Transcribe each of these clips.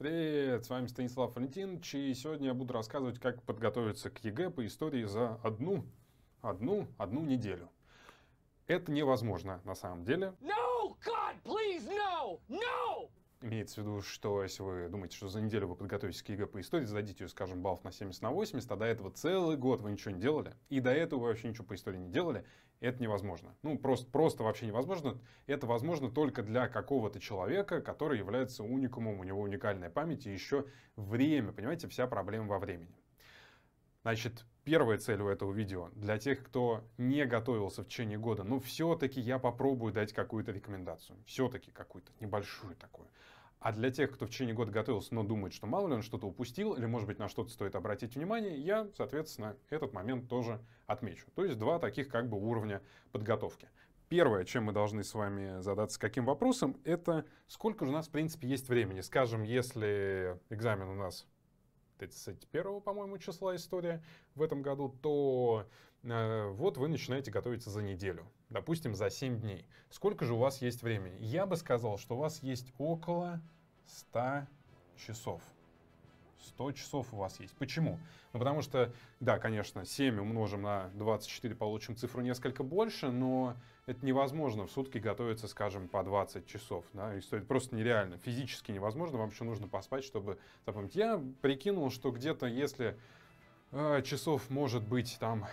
Привет, с вами Станислав Валентинович, и сегодня я буду рассказывать, как подготовиться к ЕГЭ по истории за одну, одну, одну неделю. Это невозможно на самом деле. No, God, please, no! No! Имеется в виду, что если вы думаете, что за неделю вы подготовитесь к ЕГЭ по истории, зададите ее, скажем, баллов на 70 на 80, а до этого целый год вы ничего не делали, и до этого вы вообще ничего по истории не делали, это невозможно. Ну, просто, просто вообще невозможно. Это возможно только для какого-то человека, который является уникумом, у него уникальная память и еще время. Понимаете, вся проблема во времени. Значит, первая цель у этого видео для тех, кто не готовился в течение года, ну все-таки я попробую дать какую-то рекомендацию. Все-таки какую-то небольшую такую. А для тех, кто в течение года готовился, но думает, что мало ли он что-то упустил, или, может быть, на что-то стоит обратить внимание, я, соответственно, этот момент тоже отмечу. То есть два таких как бы уровня подготовки. Первое, чем мы должны с вами задаться каким вопросом, это сколько же у нас, в принципе, есть времени. Скажем, если экзамен у нас 31, по-моему, числа история в этом году, то э, вот вы начинаете готовиться за неделю допустим, за 7 дней. Сколько же у вас есть времени? Я бы сказал, что у вас есть около 100 часов. 100 часов у вас есть. Почему? Ну, потому что, да, конечно, 7 умножим на 24, получим цифру несколько больше, но это невозможно в сутки готовиться, скажем, по 20 часов. Да? И стоит просто нереально, физически невозможно. Вам еще нужно поспать, чтобы запомнить. Я прикинул, что где-то, если э, часов может быть там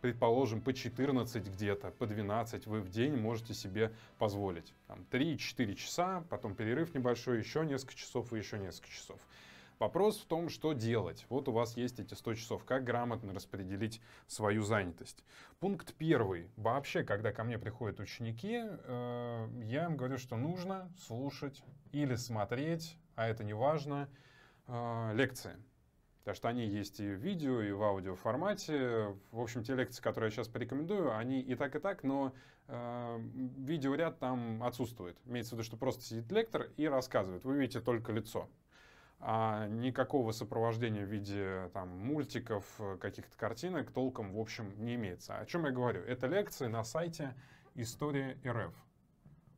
предположим, по 14 где-то, по 12 вы в день можете себе позволить. Там 3-4 часа, потом перерыв небольшой, еще несколько часов и еще несколько часов. Вопрос в том, что делать. Вот у вас есть эти 100 часов. Как грамотно распределить свою занятость? Пункт первый. Вообще, когда ко мне приходят ученики, э, я им говорю, что нужно слушать или смотреть, а это не важно, э, лекции. Потому что они есть и в видео, и в аудио формате. В общем, те лекции, которые я сейчас порекомендую, они и так, и так, но э, видеоряд там отсутствует. Имеется в виду, что просто сидит лектор и рассказывает. Вы видите только лицо. А никакого сопровождения в виде там, мультиков, каких-то картинок толком, в общем, не имеется. О чем я говорю? Это лекции на сайте История РФ.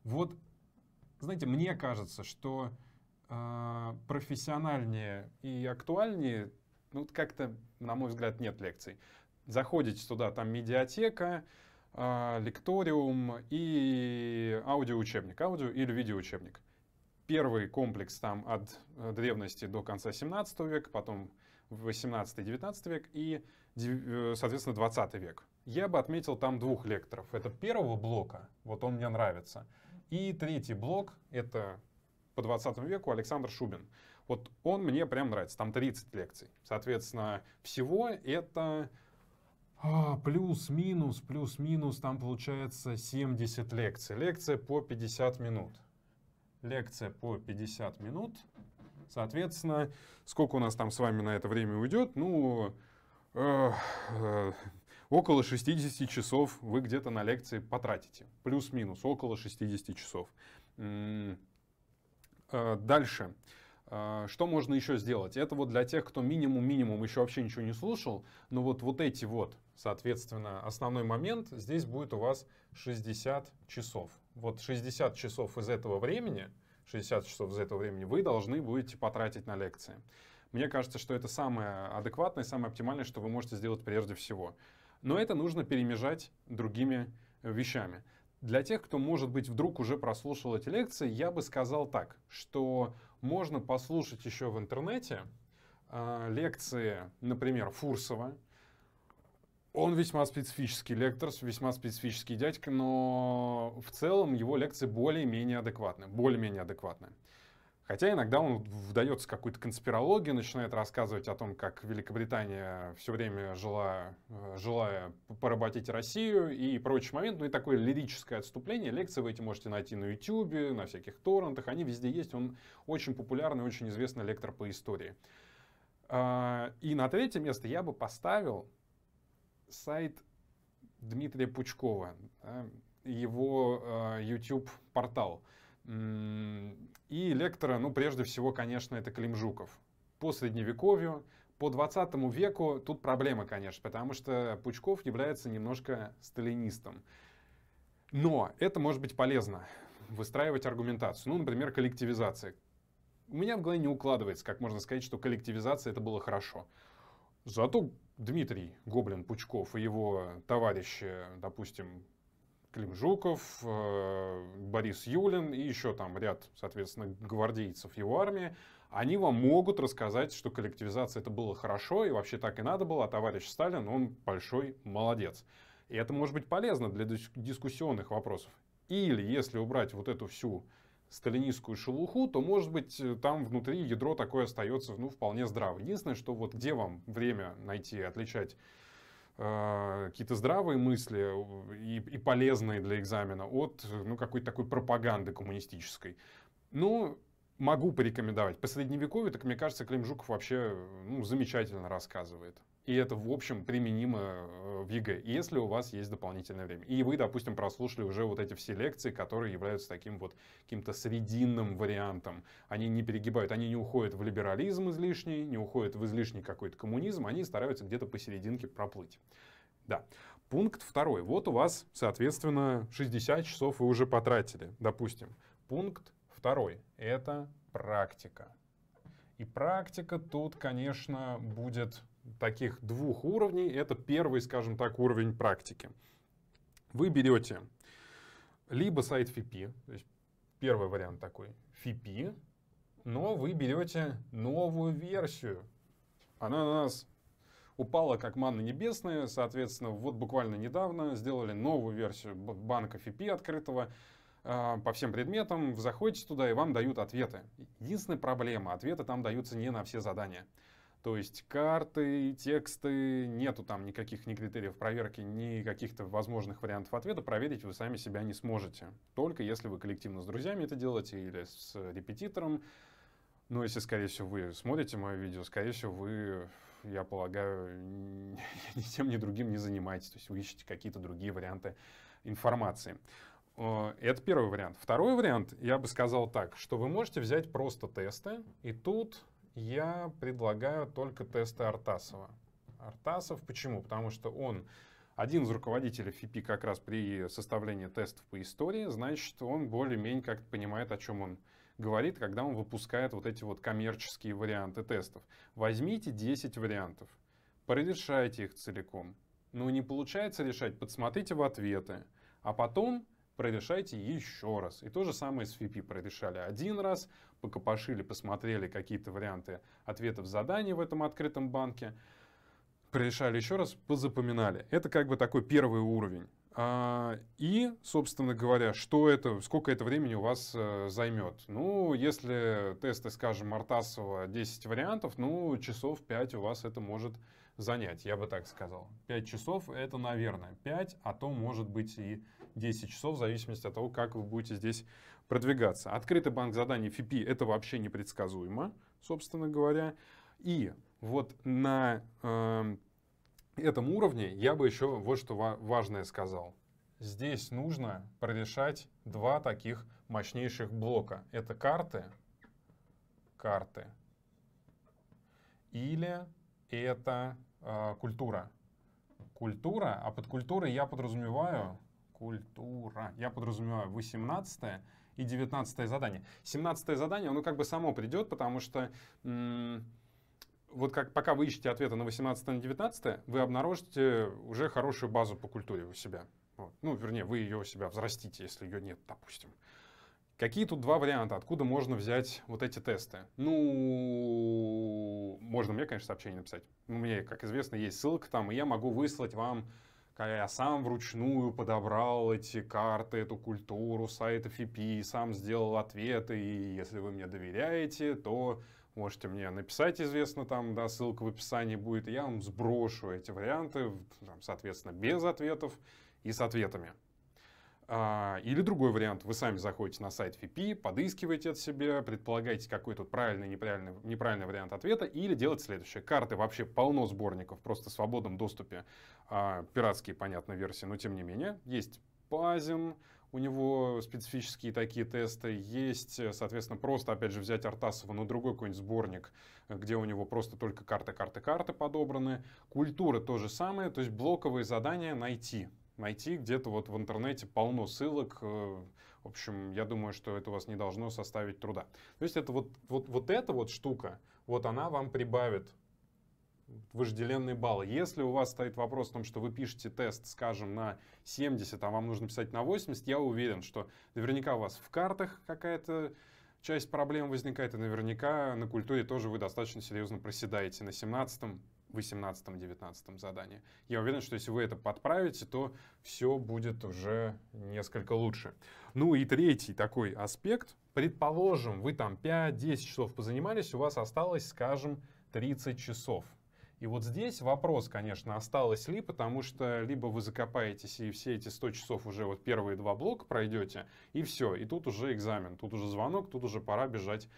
Вот, знаете, мне кажется, что а, профессиональнее и актуальнее, ну, как-то, на мой взгляд, нет лекций. Заходите туда, там медиатека, а, лекториум и аудиоучебник, аудио или видеоучебник. Первый комплекс там от э, древности до конца 17 века, потом 18-19 век и, э, соответственно, 20 век. Я бы отметил там двух лекторов. Это первого блока, вот он мне нравится. И третий блок — это по 20 веку Александр Шубин. Вот он мне прям нравится, там 30 лекций. Соответственно, всего это а, плюс-минус, плюс-минус, там получается 70 лекций. Лекция по 50 минут. Лекция по 50 минут. Соответственно, сколько у нас там с вами на это время уйдет? Ну, э, э, около 60 часов вы где-то на лекции потратите. Плюс-минус, около 60 часов. М -м Э, дальше. Э, что можно еще сделать? Это вот для тех, кто минимум-минимум еще вообще ничего не слушал. Но вот, вот эти вот, соответственно, основной момент. Здесь будет у вас 60 часов. Вот 60 часов из этого времени, 60 часов из этого времени вы должны будете потратить на лекции. Мне кажется, что это самое адекватное, самое оптимальное, что вы можете сделать прежде всего. Но это нужно перемежать другими вещами. Для тех, кто, может быть, вдруг уже прослушал эти лекции, я бы сказал так, что можно послушать еще в интернете э, лекции, например, Фурсова. Он весьма специфический лектор, весьма специфический дядька, но в целом его лекции более-менее адекватны. Более-менее адекватны. Хотя иногда он вдается какую-то конспирологию, начинает рассказывать о том, как Великобритания все время жила, э, желая поработить Россию и прочий момент. Ну и такое лирическое отступление. Лекции вы эти можете найти на YouTube, на всяких торрентах. Они везде есть. Он очень популярный, очень известный лектор по истории. А, и на третье место я бы поставил сайт Дмитрия Пучкова, его YouTube-портал. Э, и лектора, ну, прежде всего, конечно, это Климжуков. По средневековью, по 20 веку тут проблема, конечно, потому что Пучков является немножко сталинистом. Но это может быть полезно, выстраивать аргументацию. Ну, например, коллективизация. У меня в голове не укладывается, как можно сказать, что коллективизация это было хорошо. Зато Дмитрий Гоблин Пучков и его товарищи, допустим, Клим Жуков, э, Борис Юлин и еще там ряд, соответственно, гвардейцев его армии, они вам могут рассказать, что коллективизация это было хорошо и вообще так и надо было, а товарищ Сталин, он большой молодец. И это может быть полезно для дискуссионных вопросов. Или если убрать вот эту всю сталинистскую шелуху, то, может быть, э, там внутри ядро такое остается, ну, вполне здраво. Единственное, что вот где вам время найти, отличать Э, какие-то здравые мысли э, и, и полезные для экзамена от э, ну, какой-то такой пропаганды коммунистической. Ну, могу порекомендовать. По средневековью, так мне кажется, Клим Жуков вообще ну, замечательно рассказывает. И это, в общем, применимо э, в ЕГЭ, если у вас есть дополнительное время. И вы, допустим, прослушали уже вот эти все лекции, которые являются таким вот каким-то срединным вариантом. Они не перегибают, они не уходят в либерализм излишний, не уходят в излишний какой-то коммунизм, они стараются где-то посерединке проплыть. Да. Пункт второй. Вот у вас, соответственно, 60 часов вы уже потратили, допустим. Пункт второй. Это практика. И практика тут, конечно, будет таких двух уровней. Это первый, скажем так, уровень практики. Вы берете либо сайт FIP, то есть первый вариант такой, FIP, но вы берете новую версию. Она у нас упала как манна небесная, соответственно, вот буквально недавно сделали новую версию банка FIP открытого, а, по всем предметам, заходите туда и вам дают ответы. Единственная проблема, ответы там даются не на все задания. То есть карты, тексты, нету там никаких ни критериев проверки, ни каких-то возможных вариантов ответа. Проверить вы сами себя не сможете. Только если вы коллективно с друзьями это делаете или с репетитором. Но если, скорее всего, вы смотрите мое видео, скорее всего, вы, я полагаю, ни тем, ни другим не занимаетесь. То есть вы ищете какие-то другие варианты информации. Э, это первый вариант. Второй вариант, я бы сказал так, что вы можете взять просто тесты, и тут я предлагаю только тесты Артасова. Артасов, почему? Потому что он один из руководителей ФИПИ как раз при составлении тестов по истории, значит, он более-менее как-то понимает, о чем он говорит, когда он выпускает вот эти вот коммерческие варианты тестов. Возьмите 10 вариантов, прорешайте их целиком. Ну, не получается решать, подсмотрите в ответы, а потом прорешайте еще раз. И то же самое с FIP прорешали один раз, покопошили, посмотрели какие-то варианты ответов заданий в этом открытом банке, прорешали еще раз, позапоминали. Это как бы такой первый уровень. А, и, собственно говоря, что это, сколько это времени у вас э, займет? Ну, если тесты, скажем, Мартасова 10 вариантов, ну, часов 5 у вас это может занять, я бы так сказал. 5 часов это, наверное, 5, а то может быть и 10 часов, в зависимости от того, как вы будете здесь продвигаться. Открытый банк заданий FIPI это вообще непредсказуемо, собственно говоря. И вот на э, этом уровне я бы еще вот что важное сказал. Здесь нужно прорешать два таких мощнейших блока. Это карты, карты или это э, культура. Культура, а под культурой я подразумеваю культура. Я подразумеваю 18 и 19 задание. 17 задание, оно как бы само придет, потому что вот как пока вы ищете ответы на 18 и 19, вы обнаружите уже хорошую базу по культуре у себя. Вот. Ну, вернее, вы ее у себя взрастите, если ее нет, допустим. Какие тут два варианта, откуда можно взять вот эти тесты? Ну, можно мне, конечно, сообщение написать. У ну, меня, как известно, есть ссылка там, и я могу выслать вам, когда я сам вручную подобрал эти карты, эту культуру, сайт FIP, сам сделал ответы, и если вы мне доверяете, то можете мне написать, известно, там, да, ссылка в описании будет, и я вам сброшу эти варианты, там, соответственно, без ответов и с ответами. А, или другой вариант. Вы сами заходите на сайт FIPI, подыскиваете от себя, предполагаете, какой тут правильный, неправильный, неправильный вариант ответа, или делать следующее. Карты вообще полно сборников, просто в свободном доступе. А, пиратские, понятно, версии, но тем не менее. Есть Пазин, у него специфические такие тесты есть. Соответственно, просто, опять же, взять Артасова, но другой какой-нибудь сборник, где у него просто только карты, карты, карты подобраны. Культура то же самое, то есть блоковые задания найти найти где-то вот в интернете полно ссылок. Э, в общем, я думаю, что это у вас не должно составить труда. То есть это вот, вот, вот эта вот штука, вот она вам прибавит вожделенный балл. Если у вас стоит вопрос о том, что вы пишете тест, скажем, на 70, а вам нужно писать на 80, я уверен, что наверняка у вас в картах какая-то часть проблем возникает, и наверняка на культуре тоже вы достаточно серьезно проседаете на 17 18-19 задании. Я уверен, что если вы это подправите, то все будет уже несколько лучше. Ну и третий такой аспект. Предположим, вы там 5-10 часов позанимались, у вас осталось, скажем, 30 часов. И вот здесь вопрос, конечно, осталось ли, потому что либо вы закопаетесь и все эти 100 часов уже вот первые два блока пройдете, и все, и тут уже экзамен, тут уже звонок, тут уже пора бежать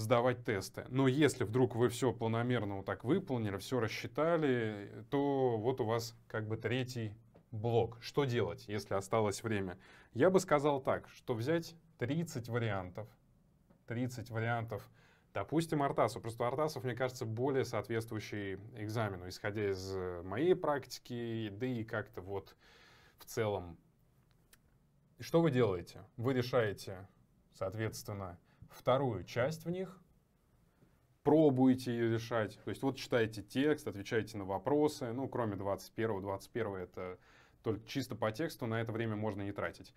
сдавать тесты. Но если вдруг вы все планомерно вот так выполнили, все рассчитали, то вот у вас как бы третий блок. Что делать, если осталось время? Я бы сказал так, что взять 30 вариантов, 30 вариантов, допустим, Артасу. Просто Артасов, мне кажется, более соответствующий экзамену, исходя из э, моей практики, да и как-то вот в целом. Что вы делаете? Вы решаете, соответственно, вторую часть в них, пробуете ее решать. То есть вот читаете текст, отвечаете на вопросы, ну, кроме 21-го. 21 это только чисто по тексту, на это время можно не тратить.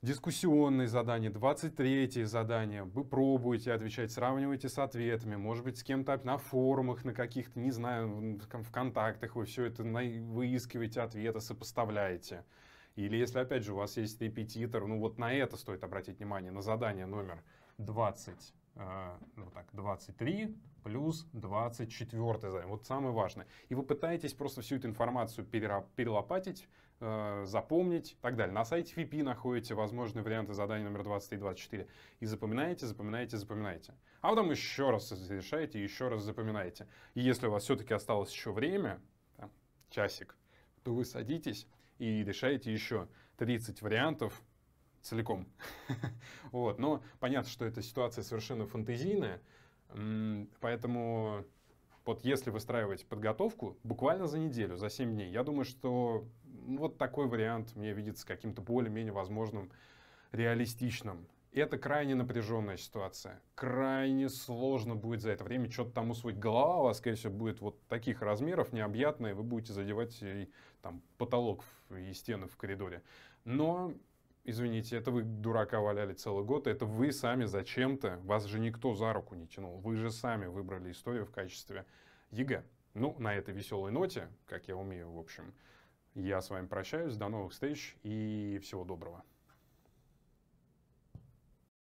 Дискуссионные задания, 23 задание, вы пробуете отвечать, сравниваете с ответами, может быть, с кем-то на форумах, на каких-то, не знаю, в контактах вы все это выискиваете ответы, сопоставляете. Или если, опять же, у вас есть репетитор, ну вот на это стоит обратить внимание, на задание номер 20, э, ну вот так, 23 плюс 24 займ. Вот самое важное. И вы пытаетесь просто всю эту информацию перелопатить, э, запомнить и так далее. На сайте VP находите возможные варианты задания номер 23 и 24. И запоминаете, запоминаете, запоминаете. А потом еще раз решаете, еще раз запоминаете. И если у вас все-таки осталось еще время, там, часик, то вы садитесь и решаете еще 30 вариантов целиком. вот. Но понятно, что эта ситуация совершенно фантазийная, поэтому вот если выстраивать подготовку буквально за неделю, за 7 дней, я думаю, что вот такой вариант мне видится каким-то более-менее возможным, реалистичным. Это крайне напряженная ситуация. Крайне сложно будет за это время что-то там усвоить. Голова у вас, скорее всего, будет вот таких размеров, необъятная. Вы будете задевать э, и, там, потолок и стены в коридоре. Но извините, это вы дурака валяли целый год, это вы сами зачем-то, вас же никто за руку не тянул, вы же сами выбрали историю в качестве ЕГЭ. Ну, на этой веселой ноте, как я умею, в общем, я с вами прощаюсь, до новых встреч и всего доброго.